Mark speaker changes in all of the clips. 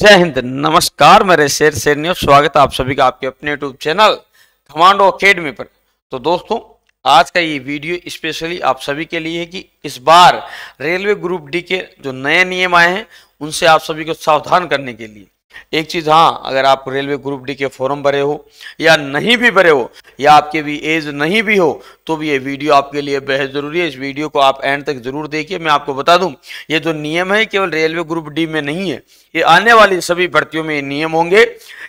Speaker 1: जय हिंद नमस्कार मेरे शेर शेर न्यूज स्वागत है आप सभी का आपके अपने यूट्यूब चैनल कमांडो अकेडमी पर तो दोस्तों आज का ये वीडियो स्पेशली आप सभी के लिए है कि इस बार रेलवे ग्रुप डी के जो नए नियम आए हैं उनसे आप सभी को सावधान करने के लिए एक चीज़ हाँ अगर आप रेलवे ग्रुप डी के फॉर्म भरे हो या नहीं भी भरे हो या आपके भी एज नहीं भी हो तो भी ये वीडियो आपके लिए बेहद ज़रूरी है इस वीडियो को आप एंड तक ज़रूर देखिए मैं आपको बता दूं ये जो नियम है केवल रेलवे ग्रुप डी में नहीं है ये आने वाली सभी भर्तियों में नियम होंगे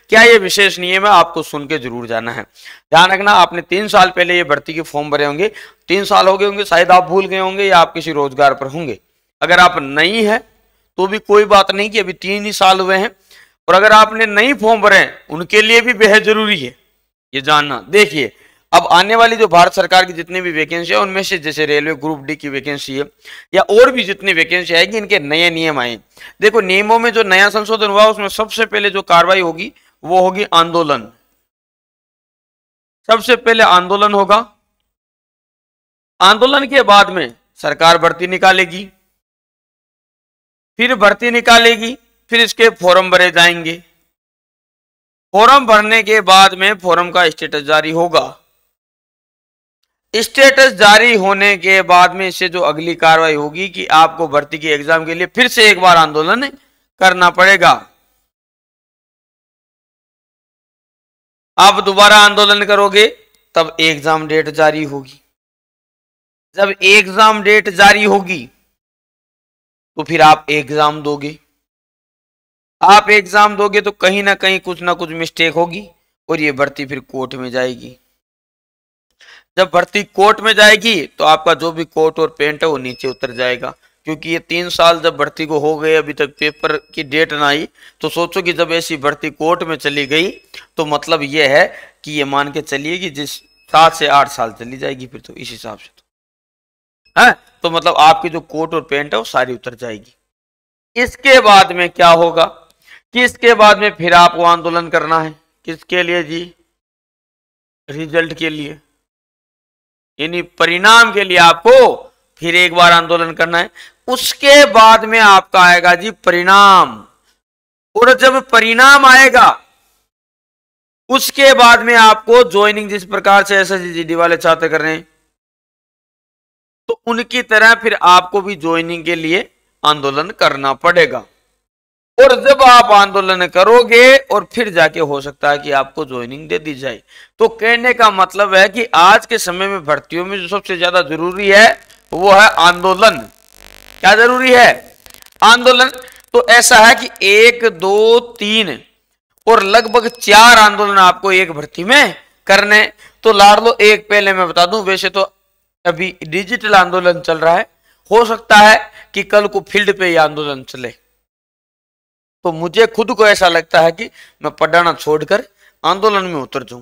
Speaker 1: क्या ये विशेष नियम है आपको सुन के जरूर जाना है ध्यान रखना आपने तीन साल पहले ये भर्ती के फॉर्म भरे होंगे तीन साल हो गए होंगे शायद आप भूल गए होंगे या आप किसी रोजगार पर होंगे अगर आप नहीं है तो भी कोई बात नहीं कि अभी तीन ही साल हुए हैं और अगर आपने नई फॉर्म भरे उनके लिए भी बेहद जरूरी है ये जानना देखिए अब आने वाली जो भारत सरकार की जितनी भी वैकेंसी है उनमें से जैसे रेलवे ग्रुप डी की वैकेंसी है या और भी जितनी वैकेंसी आएगी इनके नए नियम आए देखो नियमों में जो नया संशोधन हुआ उसमें सबसे पहले जो कार्रवाई होगी वो होगी आंदोलन सबसे पहले आंदोलन होगा आंदोलन के बाद में सरकार भर्ती निकालेगी फिर भर्ती निकालेगी फिर इसके फॉर्म भरे जाएंगे फॉर्म भरने के बाद में फॉर्म का स्टेटस जारी होगा स्टेटस जारी होने के बाद में इससे जो अगली कार्रवाई होगी कि आपको भर्ती के एग्जाम के लिए फिर से एक बार आंदोलन करना पड़ेगा आप दोबारा आंदोलन करोगे तब एग्जाम डेट जारी होगी जब एग्जाम डेट जारी होगी तो फिर आप एग्जाम दोगे आप एग्जाम दोगे तो कहीं ना कहीं कुछ ना कुछ मिस्टेक होगी और ये भर्ती फिर कोर्ट में जाएगी जब भर्ती कोर्ट में जाएगी तो आपका जो भी कोर्ट और पेंट है वो नीचे उतर जाएगा क्योंकि ये तीन साल जब भर्ती को हो गए अभी तक पेपर की डेट ना आई तो सोचो कि जब ऐसी भर्ती कोर्ट में चली गई तो मतलब ये है कि ये मान के चलिए कि जिस सात से आठ साल चली जाएगी फिर तो इस हिसाब से तो है हाँ? तो मतलब आपकी जो कोट और पेंट है वो सारी उतर जाएगी इसके बाद में क्या होगा किसके बाद में फिर आपको आंदोलन करना है किसके लिए जी रिजल्ट के लिए यानी परिणाम के लिए आपको फिर एक बार आंदोलन करना है उसके बाद में आपका आएगा जी परिणाम और जब परिणाम आएगा उसके बाद में आपको ज्वाइनिंग जिस प्रकार से एस एस वाले छात्र कर रहे हैं तो उनकी तरह फिर आपको भी ज्वाइनिंग के लिए आंदोलन करना पड़ेगा और जब आप आंदोलन करोगे और फिर जाके हो सकता है कि आपको ज्वाइनिंग दे दी जाए तो कहने का मतलब है कि आज के समय में भर्तियों में जो सबसे ज्यादा जरूरी है वो है आंदोलन क्या जरूरी है आंदोलन तो ऐसा है कि एक दो तीन और लगभग चार आंदोलन आपको एक भर्ती में करने तो लाड़ लो एक पहले मैं बता दूं वैसे तो अभी डिजिटल आंदोलन चल रहा है हो सकता है कि कल को फील्ड पे ये आंदोलन चले तो मुझे खुद को ऐसा लगता है कि मैं पढ़ाना छोड़कर आंदोलन में उतर जाऊं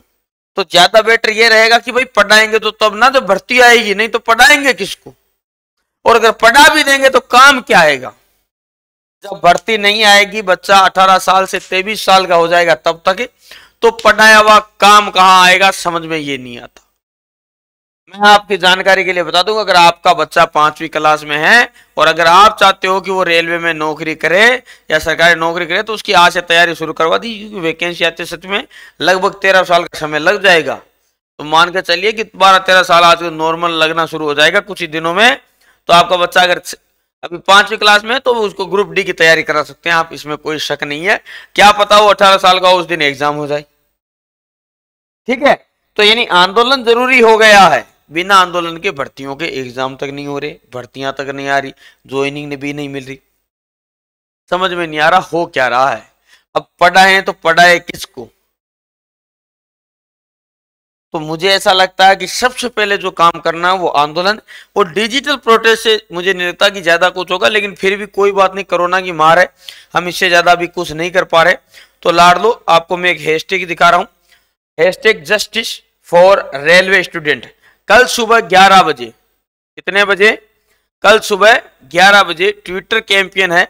Speaker 1: तो ज्यादा बेटर यह रहेगा कि भाई पढ़ाएंगे तो तब ना तो भर्ती आएगी नहीं तो पढ़ाएंगे किसको और अगर पढ़ा भी देंगे तो काम क्या आएगा जब भर्ती नहीं आएगी बच्चा 18 साल से तेवीस साल का हो जाएगा तब तक तो पढ़ाया हुआ काम कहां आएगा समझ में ये नहीं आता मैं आपकी जानकारी के लिए बता दूंगा अगर आपका बच्चा पांचवी क्लास में है और अगर आप चाहते हो कि वो रेलवे में नौकरी करे या सरकारी नौकरी करे तो उसकी आज से तैयारी शुरू करवा दी क्योंकि वैकेंसी आते सच में लगभग तेरह साल का समय लग जाएगा तो मान के चलिए कि बारह तेरह साल आज नॉर्मल लगना शुरू हो जाएगा कुछ ही दिनों में तो आपका बच्चा अगर अभी पांचवी क्लास में तो उसको ग्रुप डी की तैयारी करा सकते हैं आप इसमें कोई शक नहीं है क्या पता वो अठारह साल का उस दिन एग्जाम हो जाए ठीक है तो यानी आंदोलन जरूरी हो गया है बिना आंदोलन के भर्तियों के एग्जाम तक नहीं हो रहे भर्तियां तक नहीं आ रही ज्वाइनिंग भी नहीं मिल रही समझ में नहीं आ रहा हो क्या रहा है अब पढ़ाए तो पढ़ाए किसको तो मुझे ऐसा लगता है कि सबसे पहले जो काम करना है वो आंदोलन और डिजिटल प्रोटेस्ट से मुझे नहीं लगता कि ज्यादा कुछ होगा लेकिन फिर भी कोई बात नहीं कोरोना की मार है हम इससे ज्यादा भी कुछ नहीं कर पा रहे तो लाड़ लो आपको मैं एक हैशटैग दिखा रहा हूं hashtag justice for railway student कल सुबह 11 बजे कितने बजे कल सुबह 11 बजे ट्विटर कैंपियन है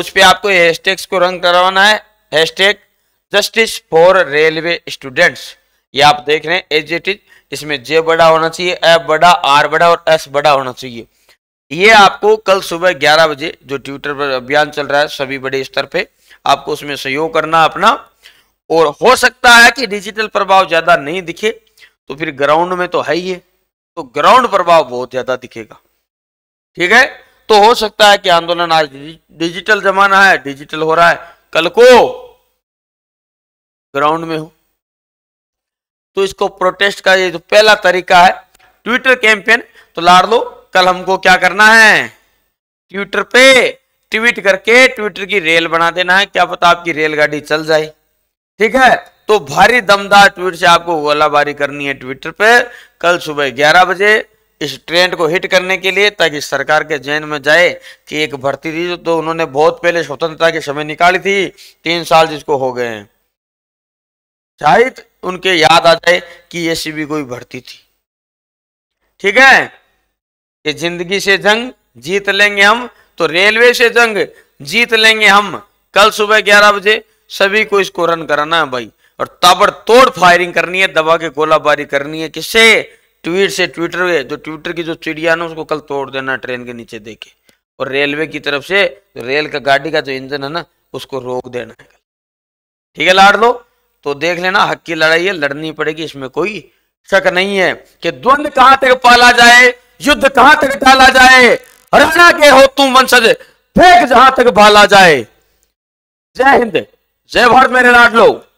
Speaker 1: उस पर आपको हैशटैग्स को रंग करवाना है hashtag justice for railway students ये आप देख रहे हैं एज इट इज इसमें जे बड़ा होना चाहिए ए बड़ा आर बड़ा और एस बड़ा होना चाहिए ये आपको कल सुबह 11 बजे जो ट्विटर पर अभियान चल रहा है सभी बड़े स्तर पे आपको उसमें सहयोग करना अपना और हो सकता है कि डिजिटल प्रभाव ज़्यादा नहीं दिखे तो फिर ग्राउंड में तो है ही है तो ग्राउंड प्रभाव बहुत ज्यादा दिखेगा ठीक है तो हो सकता है कि आंदोलन आज डिजिटल जमाना है डिजिटल हो रहा है कल को ग्राउंड में हो तो इसको प्रोटेस्ट का ये जो पहला तरीका है ट्विटर कैंपेन तो लाड़ लो कल हमको क्या करना है ट्विटर पे ट्वीट करके ट्विटर की रेल बना देना है क्या पता आपकी रेलगाड़ी चल जाए ठीक है तो भारी दमदार ट्वीट से आपको गोलाबारी करनी है ट्विटर पे कल सुबह 11 बजे इस ट्रेंड को हिट करने के लिए ताकि सरकार के जैन में जाए कि एक भर्ती थी तो उन्होंने बहुत पहले स्वतंत्रता के समय निकाली थी तीन साल जिसको हो गए हैं शायद उनके याद आ जाए कि ये सीबी कोई भर्ती थी ठीक है कि जिंदगी से जंग जीत लेंगे हम तो रेलवे से जंग जीत लेंगे हम कल सुबह ग्यारह बजे सभी को इसको रन कराना है भाई और ताबड़तोड़ फायरिंग करनी है दबा के गोलाबारी करनी है किससे ट्वीट से ट्विटर पे जो ट्विटर की जो चिड़िया ना उसको कल तोड़ देना ट्रेन के नीचे देके और रेलवे की तरफ से रेल का गाड़ी का जो इंजन है ना उसको रोक देना है ठीक है लाड़ लो तो देख लेना हक की लड़ाई है लड़नी पड़ेगी इसमें कोई शक नहीं है कि द्वंद कहां तक पाला जाए युद्ध कहां तक डाला जाए हरियाणा के हो तू वंशज फेंक जहां तक भाला जाए जय हिंद जय भारत मेरे लाड लो